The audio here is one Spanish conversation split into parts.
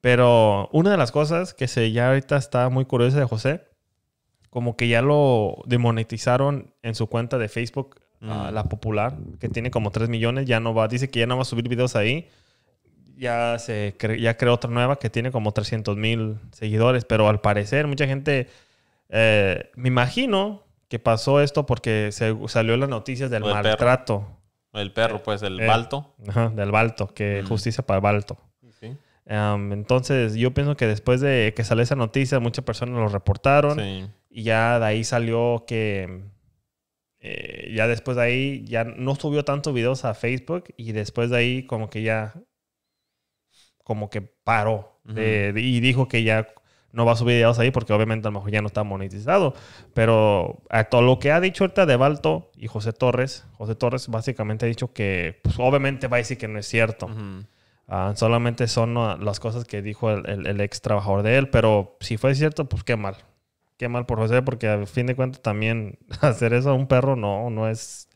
Pero una de las cosas que se ya ahorita está muy curiosa de José, como que ya lo demonetizaron en su cuenta de Facebook, ah, mm. la popular, que tiene como 3 millones, ya no va, dice que ya no va a subir videos ahí. Ya, se ya creó otra nueva que tiene como 300 mil seguidores, pero al parecer mucha gente, eh, me imagino que pasó esto porque se salió las noticias del maltrato. El perro, pues, del eh, balto. del balto, que justicia para el balto entonces, yo pienso que después de que sale esa noticia, muchas personas lo reportaron. Y ya de ahí salió que. Eh, ya después de ahí, ya no subió tantos videos a Facebook. Y después de ahí, como que ya. Como que paró. y dijo que ya no va a subir videos ahí porque obviamente a lo mejor ya no está monetizado. Pero a todo lo que ha dicho ahorita de y José Torres, José Torres básicamente ha dicho que pues, obviamente va a decir que no es cierto. Ah, solamente son ah, las cosas que dijo el, ex trabajador de él, pero si fue cierto, pues qué mal. Qué mal por José, porque a fin de cuentas también hacer eso a un perro no, no es,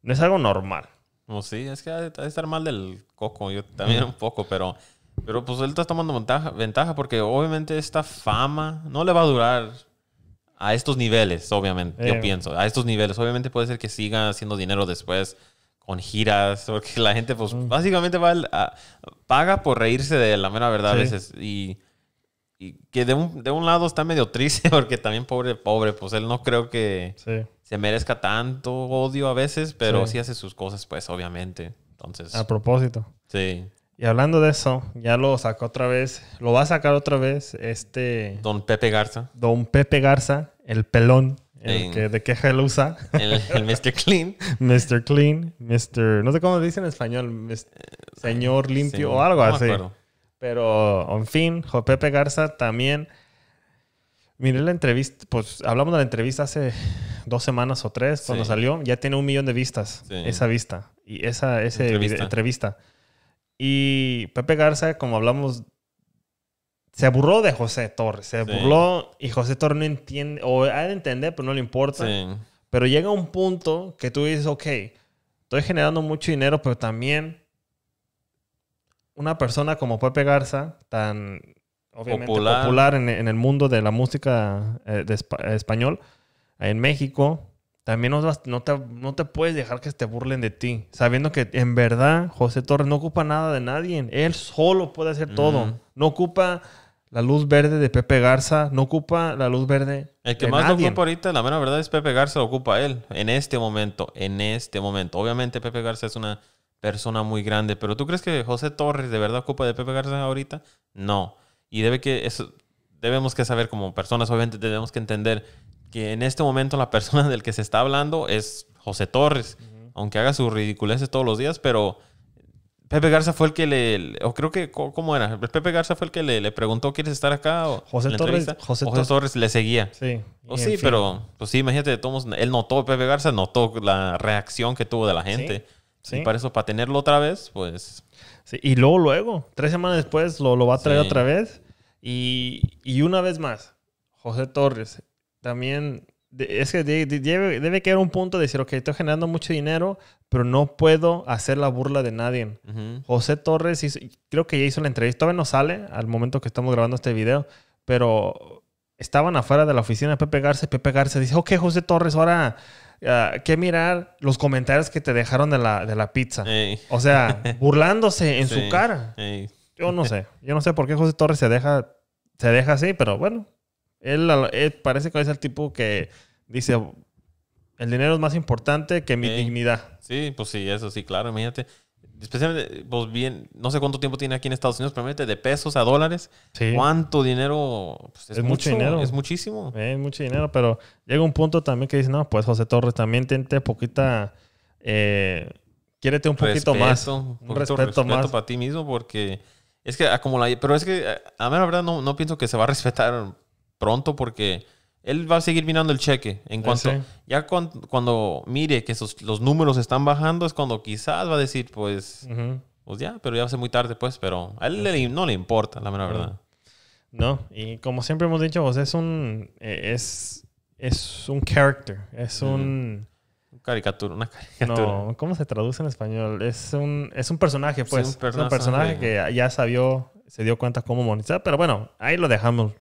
no es algo normal. No, sí, es que ha de estar mal del coco, yo también un poco, pero, pero pues él está tomando ventaja, ventaja porque obviamente esta fama no le va a durar a estos niveles, obviamente, yo eh. pienso, a estos niveles. Obviamente puede ser que siga haciendo dinero después, con giras, porque la gente pues mm. básicamente va paga por reírse de la mera verdad a veces. Y, y que de un, de un, lado está medio triste porque también pobre, pobre, pues él no creo que se merezca tanto odio a veces, pero sí. sí. hace sus cosas pues obviamente. Entonces... A propósito. Sí. Y hablando de eso, ya lo sacó otra vez, lo va a sacar otra vez este... Don Pepe Garza. Don Pepe Garza, el pelón el que, de queja él usa. El, Mr. Clean. Mr. Clean, Mr. No sé cómo dice en español, eh, señor limpio o algo así. Pero, en fin, Pepe Garza también. Miré la entrevista, pues hablamos de la entrevista hace dos semanas o tres, cuando salió, ya tiene un millón de vistas, esa vista, y esa ese entrevista. Y Pepe Garza, como hablamos se burló de José Torres, se burló y José Torres no entiende, o ha de entender, pero no le importa. Pero llega un punto que tú dices, ok, estoy generando mucho dinero, pero también una persona como Pepe Garza, tan obviamente popular, en, el mundo de la música eh, de español, en México, también no, te, puedes dejar que te burlen de ti, sabiendo que en verdad José Torres no ocupa nada de nadie, él solo puede hacer todo, no ocupa la luz verde de Pepe Garza no ocupa la luz verde. El que más lo ocupa ahorita, la mera verdad es Pepe Garza lo ocupa él en este momento, en este momento. Obviamente Pepe Garza es una persona muy grande, pero ¿tú crees que José Torres de verdad ocupa de Pepe Garza ahorita? No. Y debe que eso debemos que saber como personas, obviamente debemos que entender que en este momento la persona del que se está hablando es José Torres, aunque haga sus ridiculeces todos los días, pero Pepe Garza fue el que le. O creo que. ¿Cómo era? Pepe Garza fue el que le, preguntó: ¿Quieres estar acá? José, Torres, José, Torres le seguía. Sí. O oh, sí, pero. Pues sí, imagínate, todos, él notó, Pepe Garza notó la reacción que tuvo de la gente. Sí. Y para eso, para tenerlo otra vez, pues. Sí. Y luego, luego, tres semanas después, lo, va a traer otra vez. Y, y una vez más, José Torres también es que debe, quedar un punto de decir, ok, estoy generando mucho dinero, pero no puedo hacer la burla de nadie. José Torres, creo que ya hizo la entrevista, todavía no sale al momento que estamos grabando este video, pero estaban afuera de la oficina de Pepe Garza Pepe Garza dice, ok, José Torres, ahora... Ah, que mirar los comentarios que te dejaron de la, pizza. O sea, burlándose en su cara. Yo no sé. Yo no sé por qué José Torres se deja, se deja así, pero bueno, él, parece que es el tipo que dice, el dinero es más importante que mi dignidad. Sí, pues sí, eso sí, claro, imagínate. Especialmente, pues bien, no sé cuánto tiempo tiene aquí en Estados Unidos, pero imagínate, de pesos a dólares, cuánto dinero... Pues, es, mucho, dinero. Es muchísimo. Eh, es mucho dinero, pero llega un punto también que dice, no, pues José Torres, también tente poquita... Eh, quiérete un poquito más. Un poquito respeto, más. para ti mismo porque es que como la... Pero es que a mí la verdad no, no pienso que se va a respetar pronto porque él va a seguir mirando el cheque. En eh, cuanto, ya cuando, mire que los números están bajando, es cuando quizás va a decir, pues, pues ya, pero ya va a ser muy tarde, pues, pero a él no le importa, la mera verdad. No, y como siempre hemos dicho, pues, es un, eh, es, es un character, es un... Caricatura, una caricatura. ¿cómo se traduce en español? Es un, es un personaje, pues. un personaje, un personaje que ya sabió, se dio cuenta cómo monetizar, pero bueno, ahí lo dejamos